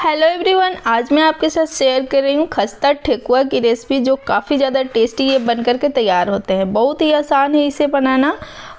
hello everyone आज मैं आपके साथ शेयर कर रही हूँ खस्ता ठेकुआ की रेसिपी जो काफ़ी ज़्यादा टेस्टी ये बनकर के तैयार होते हैं बहुत ही आसान है इसे बनाना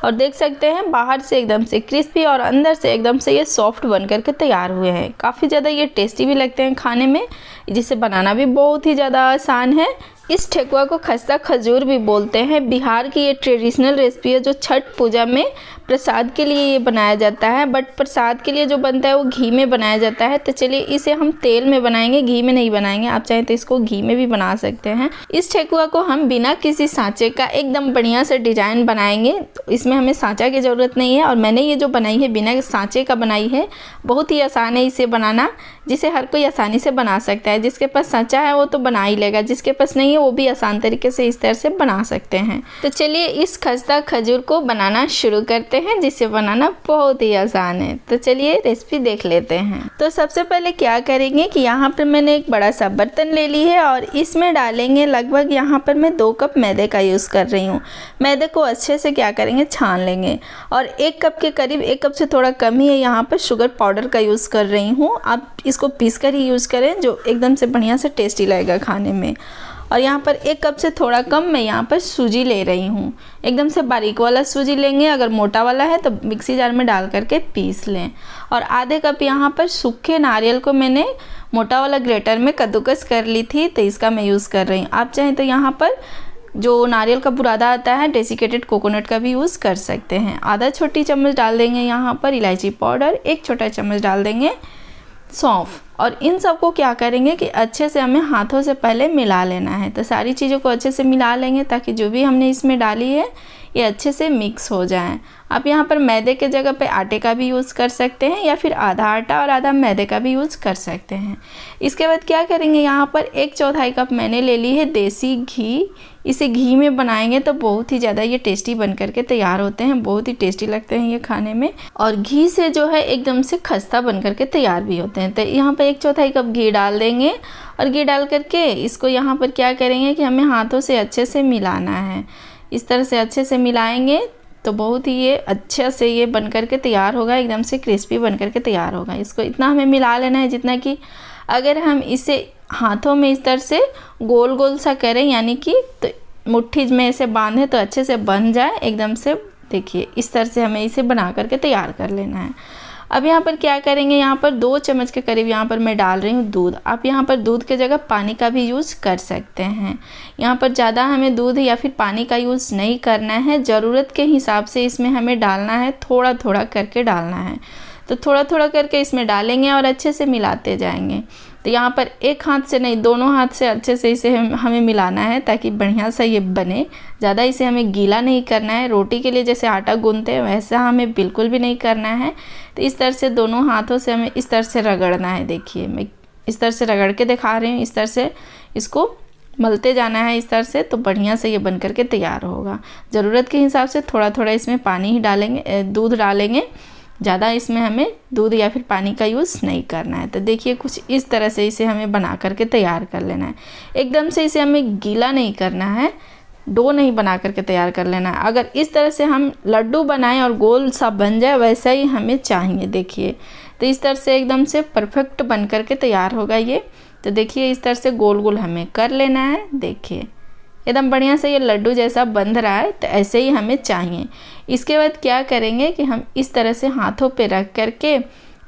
और देख सकते हैं बाहर से एकदम से क्रिस्पी और अंदर से एकदम से ये सॉफ्ट बन के तैयार हुए हैं काफ़ी ज़्यादा ये टेस्टी भी लगते हैं खाने में जिसे बनाना भी बहुत ही ज़्यादा आसान है इस ठेकुआ को खस्ता खजूर भी बोलते हैं बिहार की ये ट्रेडिशनल रेसिपी है जो छठ पूजा में प्रसाद के लिए ये बनाया जाता है बट प्रसाद के लिए जो बनता है वो घी में बनाया जाता है तो चलिए इसे हम तेल में बनाएंगे घी में नहीं बनाएंगे आप चाहें तो इसको घी में भी बना सकते हैं इस ठेकुआ को हम बिना किसी सांचे का एकदम बढ़िया से डिजाइन बनाएंगे तो इसमें हमें सांचा की ज़रूरत नहीं है और मैंने ये जो बनाई है बिना सांचे का बनाई है बहुत ही आसान है इसे बनाना जिसे हर कोई आसानी से बना सकता है जिसके पास सांचा है वो तो बना ही लेगा जिसके पास नहीं है वो भी आसान तरीके से इस तरह से बना सकते हैं तो चलिए इस खस्ता खजूर को बनाना शुरू करते सकते हैं जिसे बनाना बहुत ही आसान है तो चलिए रेसिपी देख लेते हैं तो सबसे पहले क्या करेंगे कि यहाँ पर मैंने एक बड़ा सा बर्तन ले ली है और इसमें डालेंगे लगभग यहाँ पर मैं दो कप मैदे का यूज़ कर रही हूँ मैदे को अच्छे से क्या करेंगे छान लेंगे और एक कप के करीब एक कप से थोड़ा कम ही है यहाँ पर शुगर पाउडर का यूज़ कर रही हूँ आप इसको पीस कर ही यूज़ करें जो एकदम से बढ़िया से टेस्टी लगेगा खाने में और यहाँ पर एक कप से थोड़ा कम मैं यहाँ पर सूजी ले रही हूँ एकदम से बारीक वाला सूजी लेंगे अगर मोटा वाला है तो मिक्सी जार में डाल करके पीस लें और आधे कप यहाँ पर सूखे नारियल को मैंने मोटा वाला ग्रेटर में कद्दूकस कर ली थी तो इसका मैं यूज़ कर रही हूँ आप चाहें तो यहाँ पर जो नारियल का बुरादा आता है डेसिकेटेड कोकोनट का भी यूज़ कर सकते हैं आधा छोटी चम्मच डाल देंगे यहाँ पर इलायची पाउडर एक छोटा चम्मच डाल देंगे सौंफ और इन सब को क्या करेंगे कि अच्छे से हमें हाथों से पहले मिला लेना है तो सारी चीज़ों को अच्छे से मिला लेंगे ताकि जो भी हमने इसमें डाली है ये अच्छे से मिक्स हो जाएं आप यहाँ पर मैदे के जगह पे आटे का भी यूज़ कर सकते हैं या फिर आधा आटा और आधा मैदे का भी यूज़ कर सकते हैं इसके बाद क्या करेंगे यहाँ पर एक चौथाई कप मैंने ले ली है देसी घी इसे घी में बनाएंगे तो बहुत ही ज़्यादा ये टेस्टी बन करके तैयार होते हैं बहुत ही टेस्टी लगते हैं ये खाने में और घी से जो है एकदम से खस्ता बन करके तैयार भी होते हैं तो यहाँ पर एक चौथाई कप घी डाल देंगे और घी डाल करके इसको यहाँ पर क्या करेंगे कि हमें हाथों से अच्छे से मिलाना है इस तरह से अच्छे से मिलाएंगे तो बहुत ही ये अच्छे से ये बन कर के तैयार होगा एकदम से क्रिस्पी बन कर के तैयार होगा इसको इतना हमें मिला लेना है जितना कि अगर हम इसे हाथों में इस तरह से गोल गोल सा करें यानी कि तो मुट्ठी में इसे बांधे तो अच्छे से बन जाए एकदम से देखिए इस तरह से हमें इसे बना करके तैयार कर लेना है अब यहाँ पर क्या करेंगे यहाँ पर दो चम्मच के करीब यहाँ पर मैं डाल रही हूँ दूध आप यहाँ पर दूध के जगह पानी का भी यूज़ कर सकते हैं यहाँ पर ज़्यादा हमें दूध या फिर पानी का यूज़ नहीं करना है ज़रूरत के हिसाब से इसमें हमें डालना है थोड़ा थोड़ा करके डालना है तो थोड़ा थोड़ा करके इसमें डालेंगे और अच्छे से मिलाते जाएंगे तो यहाँ पर एक हाथ से नहीं दोनों हाथ से अच्छे से इसे हम, हमें मिलाना है ताकि बढ़िया सा ये बने ज़्यादा इसे हमें गीला नहीं करना है रोटी के लिए जैसे आटा गूंदते हैं वैसा हमें बिल्कुल भी नहीं करना है तो इस तरह से दोनों हाथों से हमें इस तरह से रगड़ना है देखिए मैं इस तरह से रगड़ के दिखा रही हूँ इस तरह से इसको मलते जाना है इस तरह से तो बढ़िया से ये बन करके तैयार होगा ज़रूरत के हिसाब से थोड़ा थोड़ा इसमें पानी ही डालेंगे दूध डालेंगे ज़्यादा इसमें हमें दूध या फिर पानी का यूज़ नहीं करना है तो देखिए कुछ इस तरह से इसे हमें बना करके तैयार कर लेना है एकदम से इसे हमें गीला नहीं करना है डो नहीं बना करके तैयार कर लेना है अगर इस तरह से हम लड्डू बनाएं और गोल सा बन जाए वैसा ही हमें चाहिए देखिए तो इस तरह से एकदम से परफेक्ट बन करके तैयार होगा ये तो देखिए इस तरह से गोल गोल हमें कर लेना है देखिए एकदम बढ़िया से ये लड्डू जैसा बंध रहा है तो ऐसे ही हमें चाहिए इसके बाद क्या करेंगे कि हम इस तरह से हाथों पे रख करके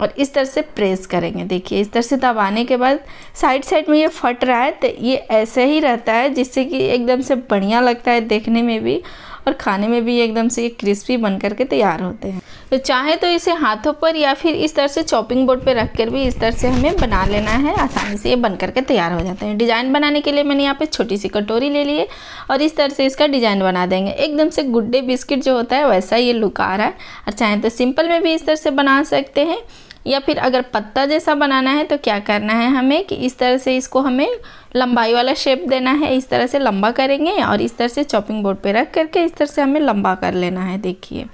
और इस तरह से प्रेस करेंगे देखिए इस तरह से दबाने के बाद साइड साइड में ये फट रहा है तो ये ऐसे ही रहता है जिससे कि एकदम से बढ़िया लगता है देखने में भी और खाने में भी एकदम से ये क्रिस्पी बन करके तैयार होते हैं तो चाहे तो इसे हाथों पर या फिर इस तरह से चॉपिंग बोर्ड पर रख कर भी इस तरह से हमें बना लेना है आसानी से ये बन करके तैयार हो जाते हैं डिज़ाइन बनाने के लिए मैंने यहाँ पर छोटी सी कटोरी ले ली है और इस तरह से इसका डिज़ाइन बना देंगे एकदम से गुड्डे बिस्किट जो होता है वैसा ये लुक आ रहा है और चाहे तो सिंपल में भी इस तरह से बना सकते हैं या फिर अगर पत्ता जैसा बनाना है तो क्या करना है हमें कि इस तरह से इसको हमें लंबाई वाला शेप देना है इस तरह से लंबा करेंगे और इस तरह से चॉपिंग बोर्ड पे रख करके इस तरह से हमें लंबा कर लेना है देखिए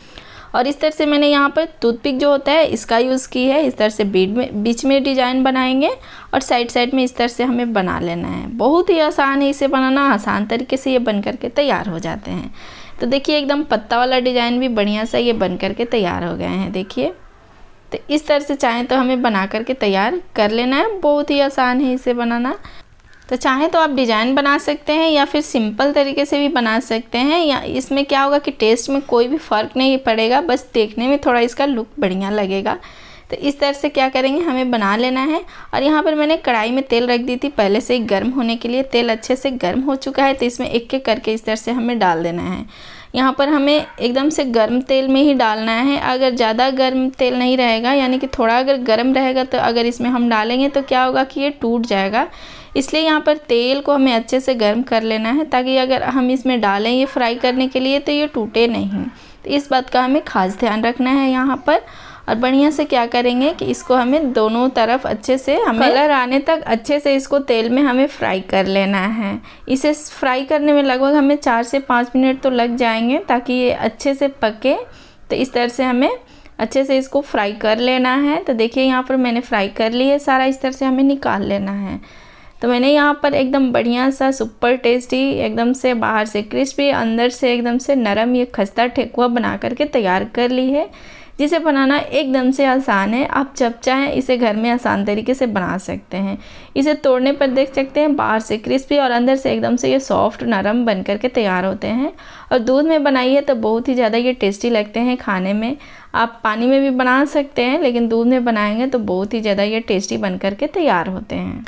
और इस तरह से मैंने यहाँ पर टूथपिक जो होता है इसका यूज़ की है इस तरह से बीच में बीच में डिजाइन बनाएंगे और साइड साइड में इस तरह से हमें बना लेना है बहुत ही आसान है इसे बनाना आसान तरीके से ये बन करके तैयार हो जाते हैं तो देखिए एकदम पत्ता वाला डिज़ाइन भी बढ़िया सा ये बन करके तैयार हो गए हैं देखिए तो इस तरह से चाहें तो हमें बना करके तैयार कर लेना है बहुत ही आसान है इसे बनाना तो चाहें तो आप डिज़ाइन बना सकते हैं या फिर सिंपल तरीके से भी बना सकते हैं या इसमें क्या होगा कि टेस्ट में कोई भी फ़र्क नहीं पड़ेगा बस देखने में थोड़ा इसका लुक बढ़िया लगेगा तो इस तरह से क्या करेंगे हमें बना लेना है और यहाँ पर मैंने कढ़ाई में तेल रख दी थी पहले से ही गर्म होने के लिए तेल अच्छे से गर्म हो चुका है तो इसमें एक एक करके इस तरह से हमें डाल देना है यहाँ पर हमें एकदम से गर्म तेल में ही डालना है अगर ज़्यादा गर्म तेल नहीं रहेगा यानी कि थोड़ा अगर गर्म रहेगा तो अगर इसमें हम डालेंगे तो क्या होगा कि ये टूट जाएगा इसलिए यहाँ पर तेल को हमें अच्छे से गर्म कर लेना है ताकि अगर हम इसमें डालें ये फ्राई करने के लिए तो ये टूटे नहीं तो इस बात का हमें खास ध्यान रखना है यहाँ पर और बढ़िया से क्या करेंगे कि इसको हमें दोनों तरफ अच्छे से हमें कलर आने तक अच्छे से इसको तेल में हमें फ्राई कर लेना है इसे फ्राई करने में लगभग हमें चार से पाँच मिनट तो लग जाएंगे ताकि ये अच्छे से पके तो इस तरह से हमें अच्छे से इसको फ्राई कर लेना है तो देखिए यहाँ पर मैंने फ्राई कर ली है सारा इस तरह से हमें निकाल लेना है तो मैंने यहाँ पर एकदम बढ़िया सा सुपर टेस्टी एकदम से बाहर से क्रिस्पी अंदर से एकदम से नरम ये खस्ता ठेकुआ बना करके तैयार कर ली है जिसे बनाना एकदम से आसान है आप जब चाहें इसे घर में आसान तरीके से बना सकते हैं इसे तोड़ने पर देख सकते हैं बाहर से क्रिस्पी और अंदर से एकदम से ये सॉफ्ट नरम बन कर के तैयार होते हैं और दूध में बनाइए तो बहुत ही ज़्यादा ये टेस्टी लगते हैं खाने में आप पानी में भी बना सकते हैं लेकिन दूध में बनाएंगे तो बहुत ही ज़्यादा ये टेस्टी बन करके तैयार होते हैं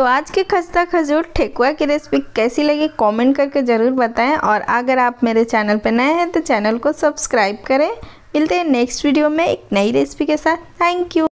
तो आज के खस्ता खजूर ठेकुआ की रेसिपी कैसी लगी कमेंट करके ज़रूर बताएं और अगर आप मेरे चैनल पर नए हैं तो चैनल को सब्सक्राइब करें मिलते हैं नेक्स्ट वीडियो में एक नई रेसिपी के साथ थैंक यू